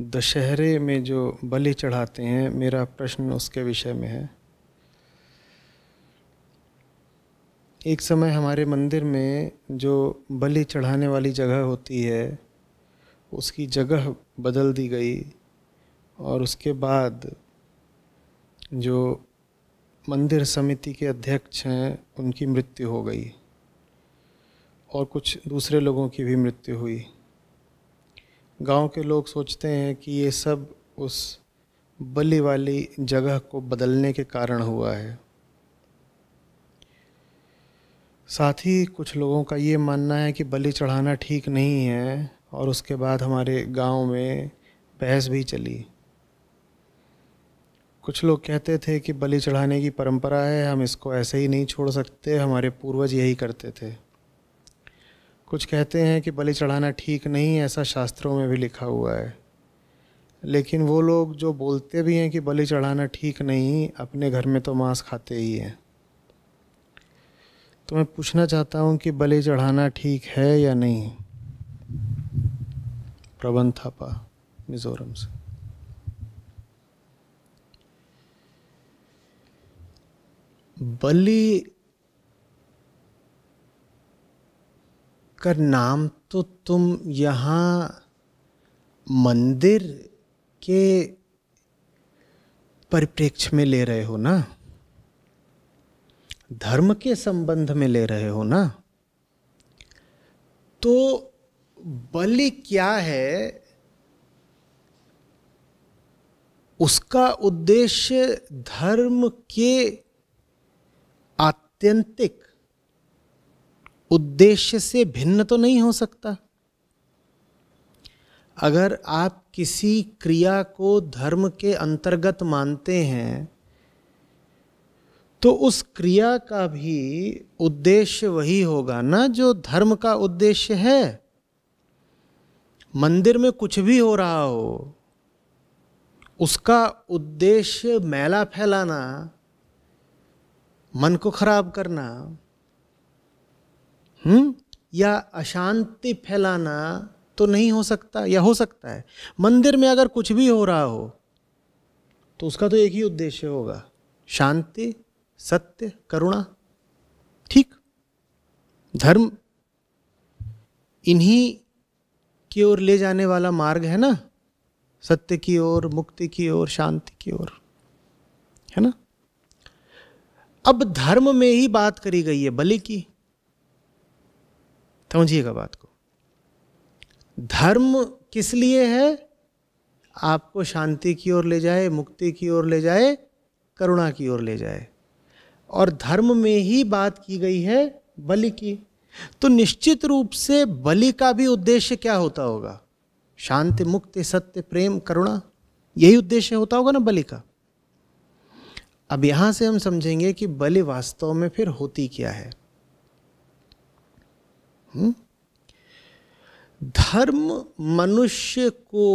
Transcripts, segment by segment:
दशहरे में जो बलि चढ़ाते हैं मेरा प्रश्न उसके विषय में है एक समय हमारे मंदिर में जो बलि चढ़ाने वाली जगह होती है उसकी जगह बदल दी गई और उसके बाद जो मंदिर समिति के अध्यक्ष हैं उनकी मृत्यु हो गई और कुछ दूसरे लोगों की भी मृत्यु हुई गांव के लोग सोचते हैं कि ये सब उस बलि वाली जगह को बदलने के कारण हुआ है साथ ही कुछ लोगों का ये मानना है कि बलि चढ़ाना ठीक नहीं है और उसके बाद हमारे गांव में बहस भी चली कुछ लोग कहते थे कि बलि चढ़ाने की परंपरा है हम इसको ऐसे ही नहीं छोड़ सकते हमारे पूर्वज यही करते थे कुछ कहते हैं कि बलि चढ़ाना ठीक नहीं ऐसा शास्त्रों में भी लिखा हुआ है लेकिन वो लोग जो बोलते भी हैं कि बलि चढ़ाना ठीक नहीं अपने घर में तो मांस खाते ही हैं तो मैं पूछना चाहता हूँ कि बलि चढ़ाना ठीक है या नहीं प्रबंध थापा मिज़ोरम से बलि का नाम तो तुम यहाँ मंदिर के परिप्रेक्ष्य में ले रहे हो ना धर्म के संबंध में ले रहे हो ना तो बलि क्या है उसका उद्देश्य धर्म के आत्यंतिक उद्देश्य से भिन्न तो नहीं हो सकता अगर आप किसी क्रिया को धर्म के अंतर्गत मानते हैं तो उस क्रिया का भी उद्देश्य वही होगा ना जो धर्म का उद्देश्य है मंदिर में कुछ भी हो रहा हो उसका उद्देश्य मैला फैलाना मन को खराब करना हम्म या अशांति फैलाना तो नहीं हो सकता या हो सकता है मंदिर में अगर कुछ भी हो रहा हो तो उसका तो एक ही उद्देश्य होगा शांति सत्य करुणा ठीक धर्म इन्हीं की ओर ले जाने वाला मार्ग है ना सत्य की ओर मुक्ति की ओर शांति की ओर है ना अब धर्म में ही बात करी गई है बलि की समझिएगा बात को धर्म किस लिए है आपको शांति की ओर ले जाए मुक्ति की ओर ले जाए करुणा की ओर ले जाए और धर्म में ही बात की गई है बलि की तो निश्चित रूप से बलि का भी उद्देश्य क्या होता होगा शांति मुक्ति सत्य प्रेम करुणा यही उद्देश्य होता होगा ना बलि का अब यहां से हम समझेंगे कि बलि वास्तव में फिर होती क्या है हुँ? हम्म? धर्म मनुष्य को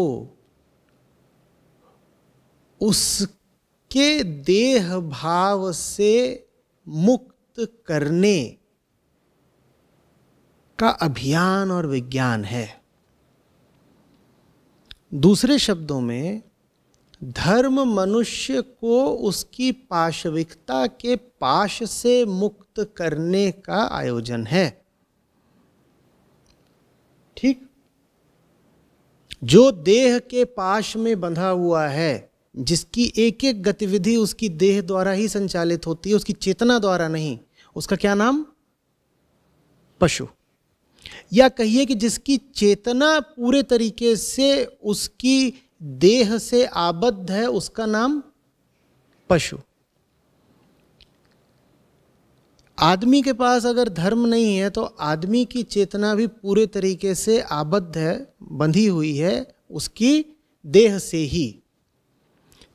उसके देह भाव से मुक्त करने का अभियान और विज्ञान है दूसरे शब्दों में धर्म मनुष्य को उसकी पाशविकता के पाश से मुक्त करने का आयोजन है ठीक जो देह के पाश में बंधा हुआ है जिसकी एक एक गतिविधि उसकी देह द्वारा ही संचालित होती है उसकी चेतना द्वारा नहीं उसका क्या नाम पशु या कहिए कि जिसकी चेतना पूरे तरीके से उसकी देह से आबद्ध है उसका नाम पशु आदमी के पास अगर धर्म नहीं है तो आदमी की चेतना भी पूरे तरीके से आबद्ध है बंधी हुई है उसकी देह से ही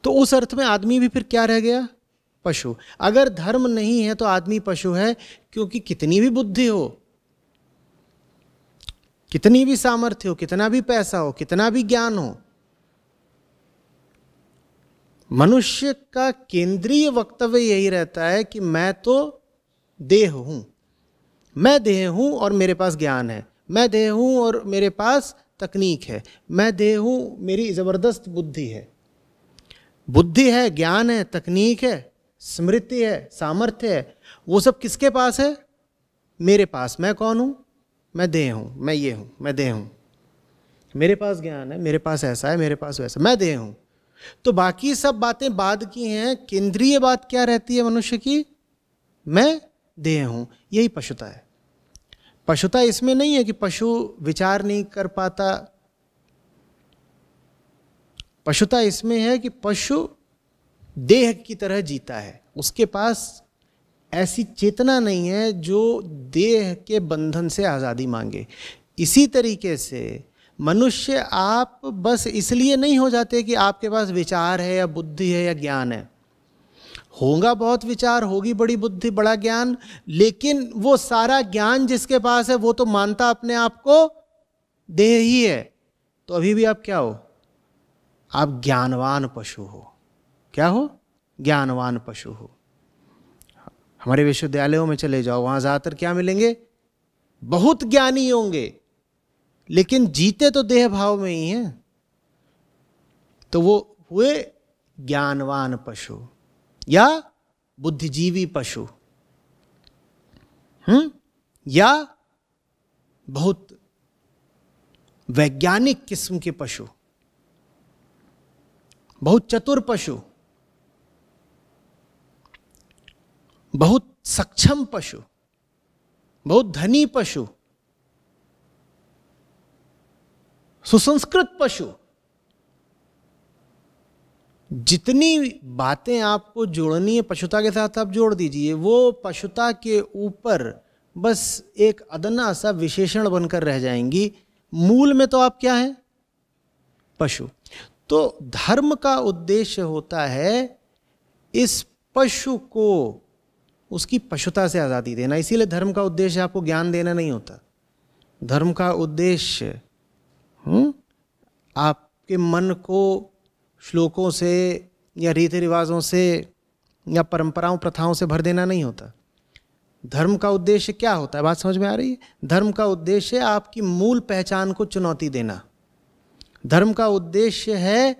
तो उस अर्थ में आदमी भी फिर क्या रह गया पशु अगर धर्म नहीं है तो आदमी पशु है क्योंकि कितनी भी बुद्धि हो कितनी भी सामर्थ्य हो कितना भी पैसा हो कितना भी ज्ञान हो मनुष्य का केंद्रीय वक्तव्य यही रहता है कि मैं तो देह हूँ मैं देह हूँ और मेरे पास ज्ञान है मैं देह हूँ और मेरे पास तकनीक है मैं देह हूँ मेरी ज़बरदस्त बुद्धि है बुद्धि है ज्ञान है तकनीक है स्मृति है सामर्थ्य है वो सब किसके पास है मेरे पास मैं कौन हूँ मैं देह हूँ मैं ये हूँ मैं देह हूँ मेरे पास ज्ञान है मेरे पास ऐसा है मेरे पास वैसा मैं देह हूँ तो बाकी सब बातें बाद की हैं केंद्रीय बात क्या रहती है मनुष्य की मैं देह हूं यही पशुता है पशुता इसमें नहीं है कि पशु विचार नहीं कर पाता पशुता इसमें है कि पशु देह की तरह जीता है उसके पास ऐसी चेतना नहीं है जो देह के बंधन से आज़ादी मांगे इसी तरीके से मनुष्य आप बस इसलिए नहीं हो जाते कि आपके पास विचार है या बुद्धि है या ज्ञान है होगा बहुत विचार होगी बड़ी बुद्धि बड़ा ज्ञान लेकिन वो सारा ज्ञान जिसके पास है वो तो मानता अपने आप को देह ही है तो अभी भी आप क्या हो आप ज्ञानवान पशु हो क्या हो ज्ञानवान पशु हो हमारे विश्वविद्यालयों में चले जाओ वहां ज़्यादातर क्या मिलेंगे बहुत ज्ञानी होंगे लेकिन जीते तो देह भाव में ही हैं तो वो हुए ज्ञानवान पशु या बुद्धिजीवी पशु हम्म या बहुत वैज्ञानिक किस्म के पशु बहुत चतुर पशु बहुत सक्षम पशु बहुत धनी पशु सुसंस्कृत पशु जितनी बातें आपको जोड़नी है पशुता के साथ आप जोड़ दीजिए वो पशुता के ऊपर बस एक अदना सा विशेषण बनकर रह जाएंगी मूल में तो आप क्या हैं पशु तो धर्म का उद्देश्य होता है इस पशु को उसकी पशुता से आज़ादी देना इसीलिए धर्म का उद्देश्य आपको ज्ञान देना नहीं होता धर्म का उद्देश्य हुँ? हम्म? आपके मन को श्लोकों से या रीति रिवाजों से या परंपराओं प्रथाओं से भर देना नहीं होता धर्म का उद्देश्य क्या होता है बात समझ में आ रही है धर्म का उद्देश्य आपकी मूल पहचान को चुनौती देना धर्म का उद्देश्य है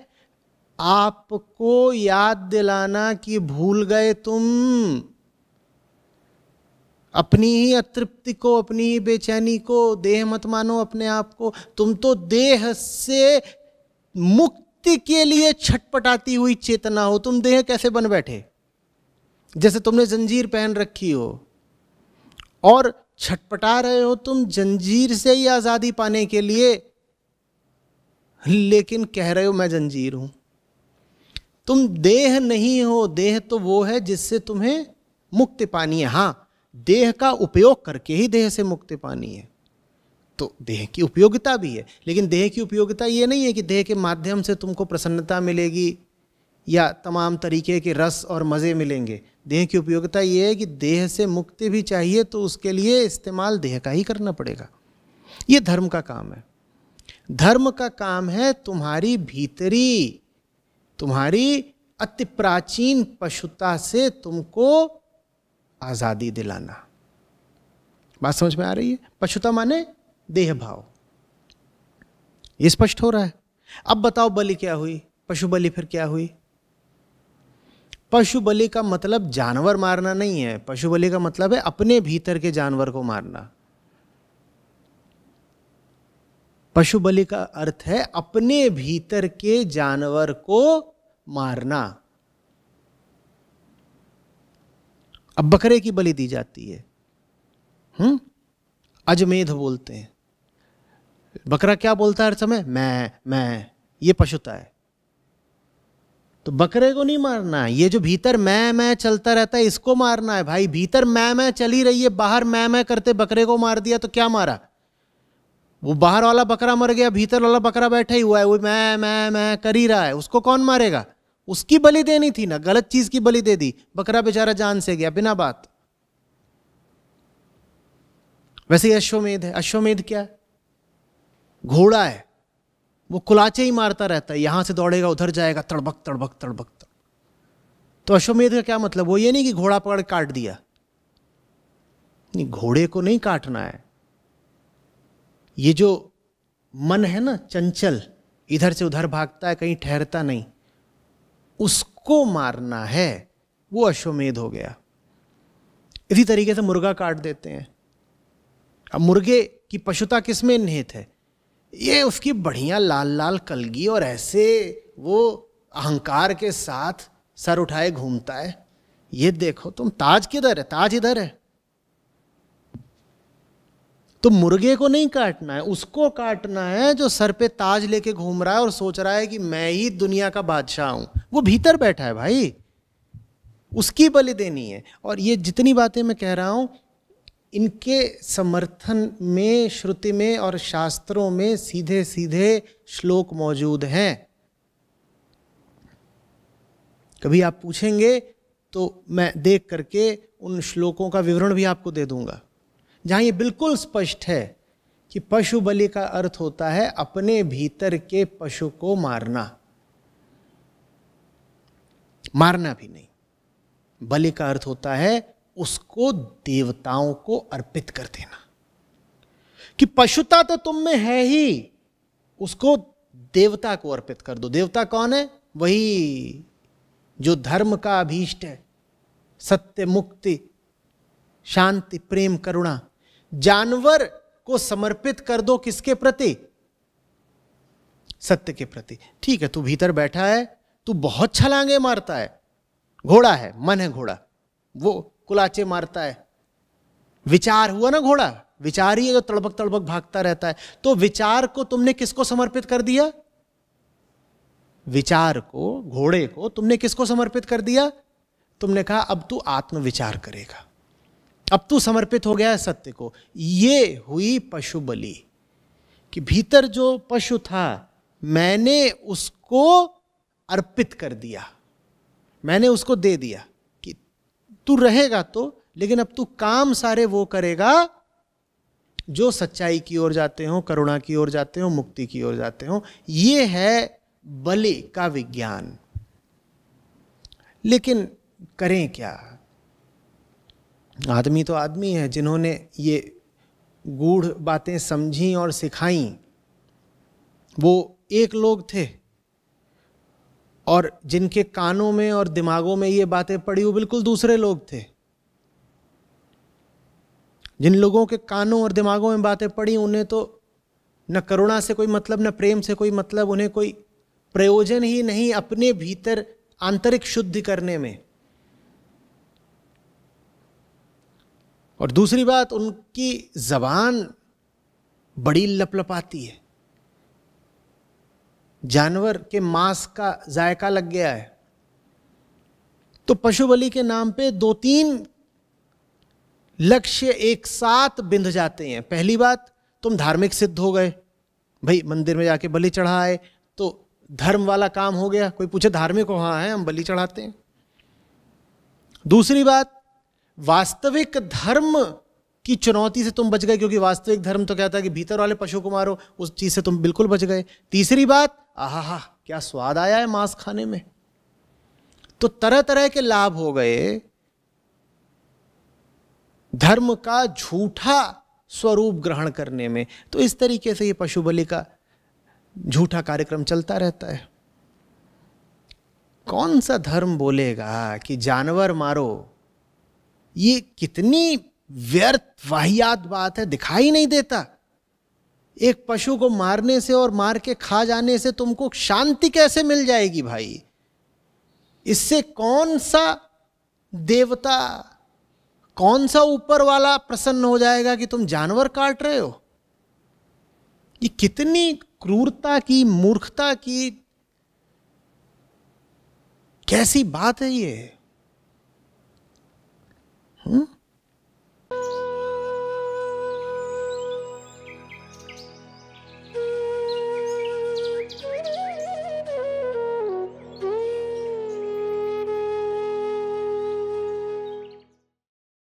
आपको याद दिलाना कि भूल गए तुम अपनी ही अतृप्ति को अपनी ही बेचैनी को देह मत मानो अपने आप को तुम तो देह से मुक्ति के लिए छटपटाती हुई चेतना हो तुम देह कैसे बन बैठे जैसे तुमने जंजीर पहन रखी हो और छटपटा रहे हो तुम जंजीर से ही आज़ादी पाने के लिए लेकिन कह रहे हो मैं जंजीर हूं तुम देह नहीं हो देह तो वो है जिससे तुम्हें मुक्ति पानी है हाँ देह का उपयोग करके ही देह से मुक्ति पानी है तो देह की उपयोगिता भी है लेकिन देह की उपयोगिता ये नहीं है कि देह के माध्यम से तुमको प्रसन्नता मिलेगी या तमाम तरीके के रस और मज़े मिलेंगे देह की उपयोगिता ये है कि देह से मुक्ति भी चाहिए तो उसके लिए इस्तेमाल देह का ही करना पड़ेगा ये धर्म का काम है धर्म का काम है तुम्हारी भीतरी तुम्हारी अति प्राचीन पशुता से तुमको आज़ादी दिलाना बात समझ में आ रही है पशुता माने देह भाव ये स्पष्ट हो रहा है अब बताओ बलि क्या हुई पशु बलि फिर क्या हुई पशु बलि का मतलब जानवर मारना नहीं है पशु बलि का मतलब है अपने भीतर के जानवर को मारना पशु बलि का अर्थ है अपने भीतर के जानवर को मारना अब बकरे की बलि दी जाती है हम्म अजमेध बोलते हैं बकरा क्या बोलता है हर समय मैं मैं ये पशुता है तो बकरे को नहीं मारना है ये जो भीतर मैं मैं चलता रहता है इसको मारना है भाई भीतर मैं मैं चली रही है बाहर मैं मैं करते बकरे को मार दिया तो क्या मारा वो बाहर वाला बकरा मर गया भीतर वाला बकरा बैठा ही हुआ है वो मैं मैं मैं कर ही रहा है उसको कौन मारेगा उसकी बलि देनी थी ना गलत चीज की बलि दे दी बकरा बेचारा जान से गया बिना बात वैसे ही अश्वमेध है अश्वमेध क्या है घोड़ा है वो कुलाचे ही मारता रहता है यहां से दौड़ेगा उधर जाएगा तड़बक तड़बक तड़बक तो अश्वमेध का क्या मतलब वो ये नहीं कि घोड़ा पकड़ काट दिया नहीं घोड़े को नहीं काटना है ये जो मन है ना चंचल इधर से उधर भागता है कहीं ठहरता नहीं उसको मारना है वो अश्वमेध हो गया इसी तरीके से मुर्गा काट देते हैं अब मुर्गे की पशुता किसमें निहित है ये उसकी बढ़िया लाल लाल कलगी और ऐसे वो अहंकार के साथ सर उठाए घूमता है ये देखो तुम ताज किधर है ताज इधर है तो मुर्गे को नहीं काटना है उसको काटना है जो सर पे ताज लेके घूम रहा है और सोच रहा है कि मैं ही दुनिया का बादशाह हूं वो भीतर बैठा है भाई उसकी बलि देनी है और ये जितनी बातें मैं कह रहा हूं इनके समर्थन में श्रुति में और शास्त्रों में सीधे सीधे श्लोक मौजूद हैं कभी आप पूछेंगे तो मैं देख करके उन श्लोकों का विवरण भी आपको दे दूंगा जहाँ ये बिल्कुल स्पष्ट है कि पशु बलि का अर्थ होता है अपने भीतर के पशु को मारना मारना भी नहीं बलि का अर्थ होता है उसको देवताओं को अर्पित कर देना कि पशुता तो तुम में है ही उसको देवता को अर्पित कर दो देवता कौन है वही जो धर्म का अभीष्ट है सत्य मुक्ति शांति प्रेम करुणा जानवर को समर्पित कर दो किसके प्रति सत्य के प्रति ठीक है तू भीतर बैठा है तू बहुत छलांगे मारता है घोड़ा है मन है घोड़ा वो कुलाचे मारता है विचार हुआ ना घोड़ा विचार ही है जो तड़बक तड़बक भागता रहता है तो विचार को तुमने किसको समर्पित कर दिया विचार को घोड़े को तुमने किसको समर्पित कर दिया तुमने कहा अब तू आत्मविचार करेगा अब तू समर्पित हो गया है सत्य को ये हुई पशु बलि कि भीतर जो पशु था मैंने उसको अर्पित कर दिया मैंने उसको दे दिया कि तू रहेगा तो लेकिन अब तू काम सारे वो करेगा जो सच्चाई की ओर जाते हो करुणा की ओर जाते हो मुक्ति की ओर जाते हो ये है बलि का विज्ञान लेकिन करें क्या आदमी तो आदमी है जिन्होंने ये गूढ़ बातें समझी और सिखाई वो एक लोग थे और जिनके कानों में और दिमागों में ये बातें पड़ी वो बिल्कुल दूसरे लोग थे जिन लोगों के कानों और दिमागों में बातें पड़ी उन्हें तो न करुणा से कोई मतलब न प्रेम से कोई मतलब उन्हें कोई प्रयोजन ही नहीं अपने भीतर आंतरिक शुद्धि करने में और दूसरी बात उनकी जबान बड़ी लपलपाती है जानवर के मांस का जायका लग गया है तो पशु बलि के नाम पे दो तीन लक्ष्य एक साथ बिंध जाते हैं पहली बात तुम धार्मिक सिद्ध हो गए भाई मंदिर में जाके बलि चढ़ाए तो धर्म वाला काम हो गया कोई पूछे धार्मिक हो हाँ है हम बलि चढ़ाते हैं दूसरी बात वास्तविक धर्म की चुनौती से तुम बच गए क्योंकि वास्तविक धर्म तो कहता है कि भीतर वाले पशु को मारो उस चीज से तुम बिल्कुल बच गए तीसरी बात आहा क्या स्वाद आया है मांस खाने में तो तरह तरह के लाभ हो गए धर्म का झूठा स्वरूप ग्रहण करने में तो इस तरीके से ये पशु बलि का झूठा कार्यक्रम चलता रहता है कौन सा धर्म बोलेगा कि जानवर मारो ये कितनी व्यर्थ वाहियात बात है दिखाई नहीं देता एक पशु को मारने से और मार के खा जाने से तुमको शांति कैसे मिल जाएगी भाई इससे कौन सा देवता कौन सा ऊपर वाला प्रसन्न हो जाएगा कि तुम जानवर काट रहे हो ये कितनी क्रूरता की मूर्खता की कैसी बात है ये Gedanken